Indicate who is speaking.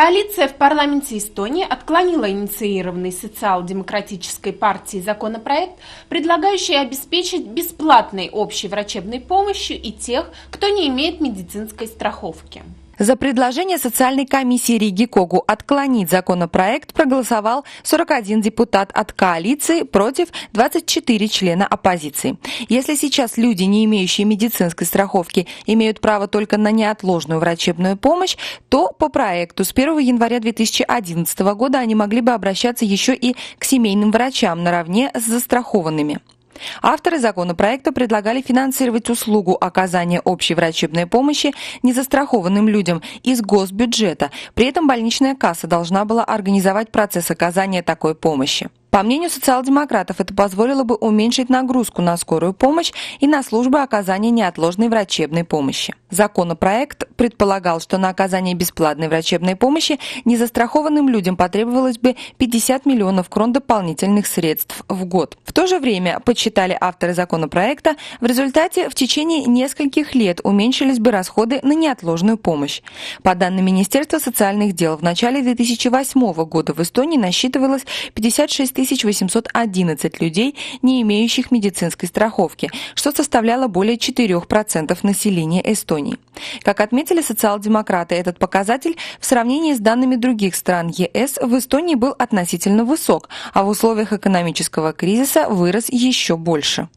Speaker 1: Коалиция в парламенте Эстонии отклонила инициированный социал-демократической партией законопроект, предлагающий обеспечить бесплатной общей врачебной помощью и тех, кто не имеет медицинской страховки.
Speaker 2: За предложение социальной комиссии Риги Когу отклонить законопроект проголосовал 41 депутат от коалиции против 24 члена оппозиции. Если сейчас люди, не имеющие медицинской страховки, имеют право только на неотложную врачебную помощь, то по проекту с 1 января 2011 года они могли бы обращаться еще и к семейным врачам наравне с застрахованными. Авторы законопроекта предлагали финансировать услугу оказания общей врачебной помощи незастрахованным людям из госбюджета. При этом больничная касса должна была организовать процесс оказания такой помощи. По мнению социал-демократов, это позволило бы уменьшить нагрузку на скорую помощь и на службы оказания неотложной врачебной помощи. Законопроект предполагал, что на оказание бесплатной врачебной помощи незастрахованным людям потребовалось бы 50 миллионов крон дополнительных средств в год. В то же время, подсчитали авторы законопроекта, в результате в течение нескольких лет уменьшились бы расходы на неотложную помощь. По данным Министерства социальных дел, в начале 2008 года в Эстонии насчитывалось 56 811 людей, не имеющих медицинской страховки, что составляло более 4% населения Эстонии. Эстонии. Как отметили социал-демократы, этот показатель в сравнении с данными других стран ЕС в Эстонии был относительно высок, а в условиях экономического кризиса вырос еще больше.